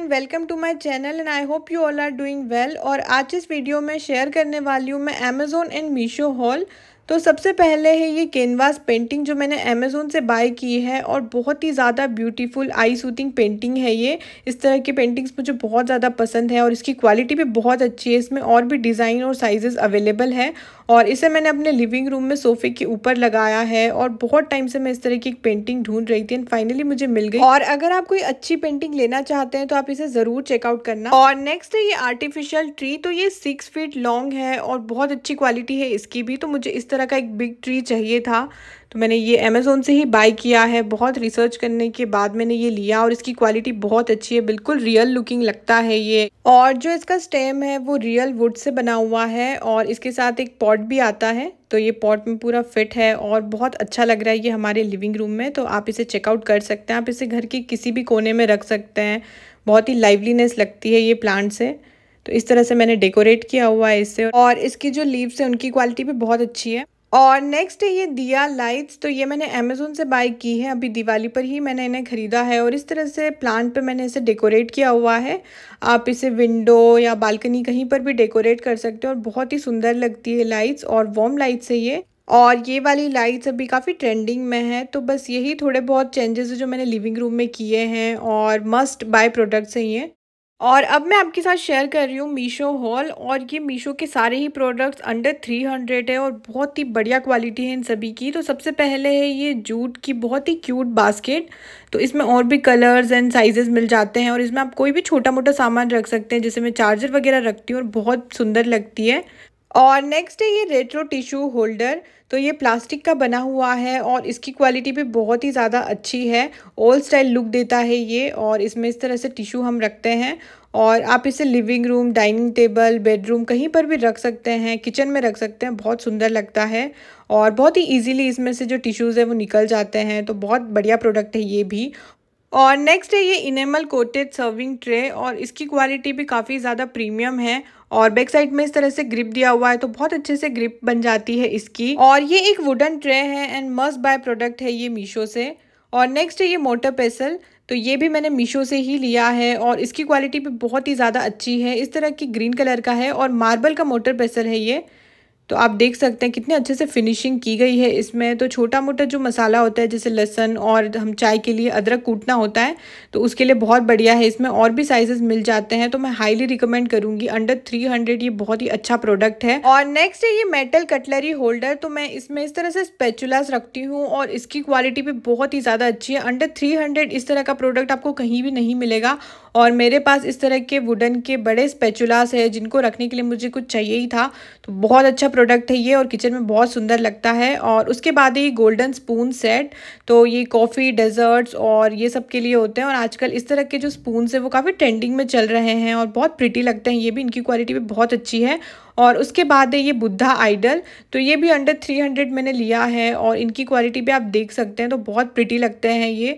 everyone welcome to my channel and I hope you all are doing well और आज इस video में share करने वाली हूँ मैं अमेज़ोन एंड मीशो हॉल तो सबसे पहले है ये कैनवास पेंटिंग जो मैंने अमेज़ोन से बाय की है और बहुत ही ज़्यादा ब्यूटीफुल आई सूथिंग पेंटिंग है ये इस तरह की पेंटिंग्स मुझे बहुत ज़्यादा पसंद है और इसकी क्वालिटी भी बहुत अच्छी है इसमें और भी डिज़ाइन और साइजेस अवेलेबल है और इसे मैंने अपने लिविंग रूम में सोफे के ऊपर लगाया है और बहुत टाइम से मैं इस तरह की एक पेंटिंग ढूंढ रही थी एंड फाइनली मुझे मिल गई और अगर आप कोई अच्छी पेंटिंग लेना चाहते हैं तो आप इसे ज़रूर चेकआउट करना और नेक्स्ट है ये आर्टिफिशियल ट्री तो ये सिक्स फीट लॉन्ग है और बहुत अच्छी क्वालिटी है इसकी भी तो मुझे इस तरह तरह का एक बिग ट्री चाहिए था तो मैंने ये अमेज़ोन से ही बाई किया है बहुत रिसर्च करने के बाद मैंने ये लिया और इसकी क्वालिटी बहुत अच्छी है बिल्कुल रियल लुकिंग लगता है ये और जो इसका स्टेम है वो रियल वुड से बना हुआ है और इसके साथ एक पॉट भी आता है तो ये पॉट में पूरा फिट है और बहुत अच्छा लग रहा है ये हमारे लिविंग रूम में तो आप इसे चेकआउट कर सकते हैं आप इसे घर के किसी भी कोने में रख सकते हैं बहुत ही लाइवलीनेस लगती है ये प्लांट से तो इस तरह से मैंने डेकोरेट किया हुआ है इससे और इसकी जो लीव्स है उनकी क्वालिटी भी बहुत अच्छी है और नेक्स्ट है ये दिया लाइट्स तो ये मैंने अमेजोन से बाई की है अभी दिवाली पर ही मैंने इन्हें ख़रीदा है और इस तरह से प्लांट पे मैंने इसे डेकोरेट किया हुआ है आप इसे विंडो या बालकनी कहीं पर भी डेकोरेट कर सकते हो और बहुत ही सुंदर लगती है लाइट्स और वॉम लाइट्स है ये और ये वाली लाइट्स अभी काफ़ी ट्रेंडिंग में है तो बस यही थोड़े बहुत चेंजेस जो मैंने लिविंग रूम में किए हैं और मस्ट बाय प्रोडक्ट्स हैं ये और अब मैं आपके साथ शेयर कर रही हूँ मीशो हॉल और ये मीशो के सारे ही प्रोडक्ट्स अंडर थ्री हंड्रेड है और बहुत ही बढ़िया क्वालिटी है इन सभी की तो सबसे पहले है ये जूट की बहुत ही क्यूट बास्केट तो इसमें और भी कलर्स एंड साइजेस मिल जाते हैं और इसमें आप कोई भी छोटा मोटा सामान रख सकते हैं जैसे मैं चार्जर वगैरह रखती हूँ और बहुत सुंदर लगती है और नेक्स्ट है ये रेट्रो टिश्यू होल्डर तो ये प्लास्टिक का बना हुआ है और इसकी क्वालिटी भी बहुत ही ज़्यादा अच्छी है ओल्ड स्टाइल लुक देता है ये और इसमें इस तरह से टिश्यू हम रखते हैं और आप इसे living room dining table bedroom कहीं पर भी रख सकते हैं किचन में रख सकते हैं बहुत सुंदर लगता है और बहुत ही इजीली इसमें से जो टिश्यूज़ है वो निकल जाते हैं तो बहुत बढ़िया प्रोडक्ट है ये भी और नेक्स्ट है ये इनेमल कोटेड सर्विंग ट्रे और इसकी क्वालिटी भी काफ़ी ज़्यादा प्रीमियम है और बैक साइड में इस तरह से ग्रिप दिया हुआ है तो बहुत अच्छे से ग्रिप बन जाती है इसकी और ये एक वुडन ट्रे है एंड मस्ट बाय प्रोडक्ट है ये मीशो से और नेक्स्ट है ये मोटर पेसल तो ये भी मैंने मीशो से ही लिया है और इसकी क्वालिटी भी बहुत ही ज़्यादा अच्छी है इस तरह की ग्रीन कलर का है और मार्बल का मोटर पेसल है ये तो आप देख सकते हैं कितने अच्छे से फिनिशिंग की गई है इसमें तो छोटा मोटा जो मसाला होता है जैसे लहसन और हम चाय के लिए अदरक कूटना होता है तो उसके लिए बहुत बढ़िया है इसमें और भी साइजेस मिल जाते हैं तो मैं हाईली रिकमेंड करूंगी अंडर थ्री हंड्रेड ये बहुत ही अच्छा प्रोडक्ट है और नेक्स्ट है ये मेटल कटलरी होल्डर तो मैं इसमें इस तरह से स्पेचुलास रखती हूँ और इसकी क्वालिटी भी बहुत ही ज़्यादा अच्छी है अंडर थ्री हंड्रेड इस तरह का प्रोडक्ट आपको कहीं भी नहीं मिलेगा और मेरे पास इस तरह के वुडन के बड़े स्पेचुलास है जिनको रखने के लिए मुझे कुछ चाहिए ही था तो बहुत अच्छा प्रोडक्ट है ये और किचन में बहुत सुंदर लगता है और उसके बाद ये गोल्डन स्पून सेट तो ये कॉफ़ी डेजर्ट्स और ये सब के लिए होते हैं और आजकल इस तरह के जो स्पून है वो काफ़ी ट्रेंडिंग में चल रहे हैं और बहुत प्रिटी लगते हैं ये भी इनकी क्वालिटी भी बहुत अच्छी है और उसके बाद है ये बुद्धा आइडल तो ये भी अंडर थ्री हंड्रेड मैंने लिया है और इनकी क्वालिटी भी आप देख सकते हैं तो बहुत प्रिटी लगते हैं ये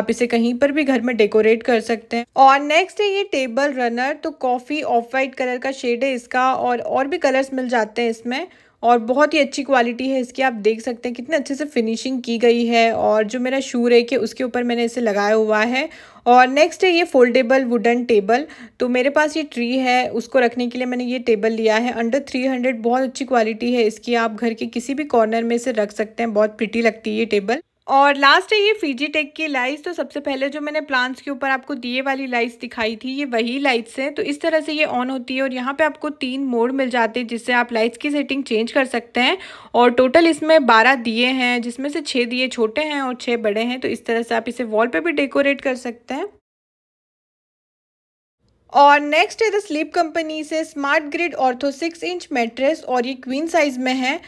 आप इसे कहीं पर भी घर में डेकोरेट कर सकते हैं और नेक्स्ट है ये टेबल रनर तो कॉफ़ी ऑफ वाइट कलर का शेड है इसका और और भी कलर्स मिल जाते हैं इसमें और बहुत ही अच्छी क्वालिटी है इसकी आप देख सकते हैं कितने अच्छे से फिनिशिंग की गई है और जो मेरा शू रेक है उसके ऊपर मैंने इसे लगाया हुआ है और नेक्स्ट है ये फोल्डेबल वुडन टेबल तो मेरे पास ये ट्री है उसको रखने के लिए मैंने ये टेबल लिया है अंडर थ्री हंड्रेड बहुत अच्छी क्वालिटी है इसकी आप घर के किसी भी कॉर्नर में से रख सकते हैं बहुत प्रिटी लगती है ये टेबल और लास्ट है ये फीजी टेक की लाइट्स तो सबसे पहले जो मैंने प्लांट्स के ऊपर आपको दिए वाली लाइट्स दिखाई थी ये वही लाइट्स हैं तो इस तरह से ये ऑन होती है और यहाँ पे आपको तीन मोड मिल जाते हैं जिससे आप लाइट्स की सेटिंग चेंज कर सकते हैं और टोटल इसमें बारह दिए हैं जिसमें से छः दिए छोटे हैं और छः बड़े हैं तो इस तरह से आप इसे वॉल पर भी डेकोरेट कर सकते हैं और नेक्स्ट है द स्लीप कंपनी से smart grid ortho six inch mattress और ये क्वीन साइज़ में है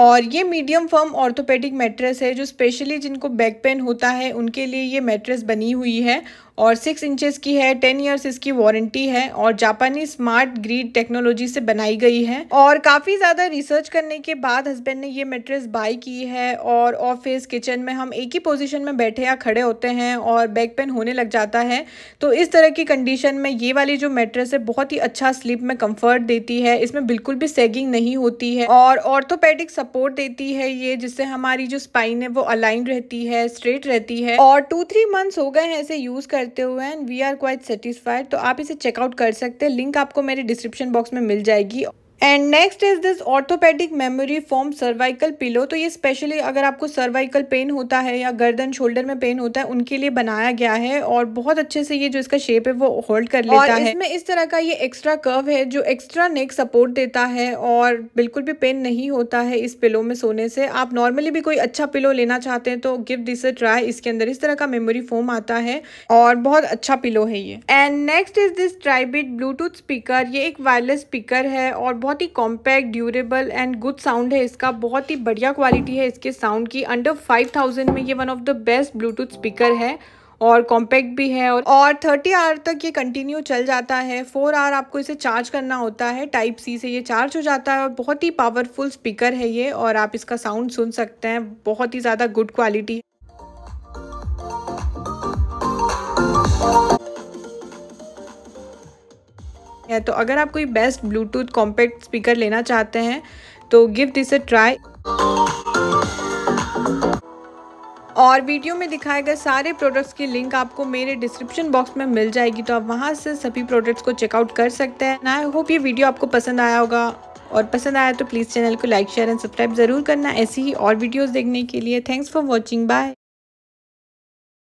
और ये मीडियम फर्म ऑर्थोपेडिक मेट्रेस है जो स्पेशली जिनको बैक पेन होता है उनके लिए ये मेट्रेस बनी हुई है और सिक्स इंचेस की है टेन ईयर्स इसकी वारंटी है और जापानी स्मार्ट ग्रीड टेक्नोलॉजी से बनाई गई है और काफ़ी ज़्यादा रिसर्च करने के बाद हस्बैंड ने ये मेट्रेस बाई की है और ऑफिस किचन में हम एक ही पोजिशन में बैठे या खड़े होते हैं और बैक पेन होने लग जाता है तो इस तरह की कंडीशन में ये वाली जो मेट्रेस है बहुत ही अच्छा स्लीप में कम्फर्ट देती है इसमें बिल्कुल भी सेगिंग नहीं होती है और ऑर्थोपेडिक सपोर्ट देती है ये जिससे हमारी जो स्पाइन है वो अलाइन रहती है स्ट्रेट रहती है और टू थ्री मंथ्स हो गए हैं इसे यूज़ करते सकते हुए and we are quite satisfied तो आप इसे चेकआउट कर सकते हैं लिंक आपको मेरे डिस्क्रिप्शन बॉक्स में मिल जाएगी and next is this orthopedic memory foam cervical pillow तो ये स्पेशली अगर आपको सर्वाइकल पेन होता है या गर्दन शोल्डर में पेन होता है उनके लिए बनाया गया है और बहुत अच्छे से ये जो इसका शेप है वो होल्ड कर लेता और है इसमें इस तरह का ये एक्स्ट्रा कर्व है जो एक्स्ट्रा नेक सपोर्ट देता है और बिल्कुल भी पेन नहीं होता है इस पिलो में सोने से आप नॉर्मली भी कोई अच्छा पिलो लेना चाहते हैं तो गिव दिस ट्राई इसके अंदर इस तरह का मेमोरी फॉर्म आता है और बहुत अच्छा पिलो है ये and next is this Tribit Bluetooth speaker ये एक वायरलेस स्पीकर है और बहुत बहुत ही compact durable and good sound है इसका बहुत ही बढ़िया क्वालिटी है इसके साउंड की अंडर फाइव थाउजेंड में ये one of the best Bluetooth speaker है और कॉम्पैक्ट भी है और और थर्टी आवर तक ये कंटिन्यू चल जाता है फोर आवर आपको इसे चार्ज करना होता है टाइप सी से ये चार्ज हो जाता है और बहुत ही पावरफुल स्पीकर है ये और आप इसका साउंड सुन सकते हैं बहुत ही ज़्यादा गुड क्वालिटी है तो अगर आप कोई बेस्ट ब्लूटूथ कॉम्पैक्ट स्पीकर लेना चाहते हैं तो गिव दिस अ ट्राई और वीडियो में दिखाए गए सारे प्रोडक्ट्स की लिंक आपको मेरे डिस्क्रिप्शन बॉक्स में मिल जाएगी तो आप वहां से सभी प्रोडक्ट्स को चेकआउट कर सकते हैं आई होप ये वीडियो आपको पसंद आया होगा और पसंद आया तो प्लीज़ चैनल को लाइक शेयर एंड सब्सक्राइब ज़रूर करना ऐसी ही और वीडियोस देखने के लिए थैंक्स फॉर वॉचिंग बाय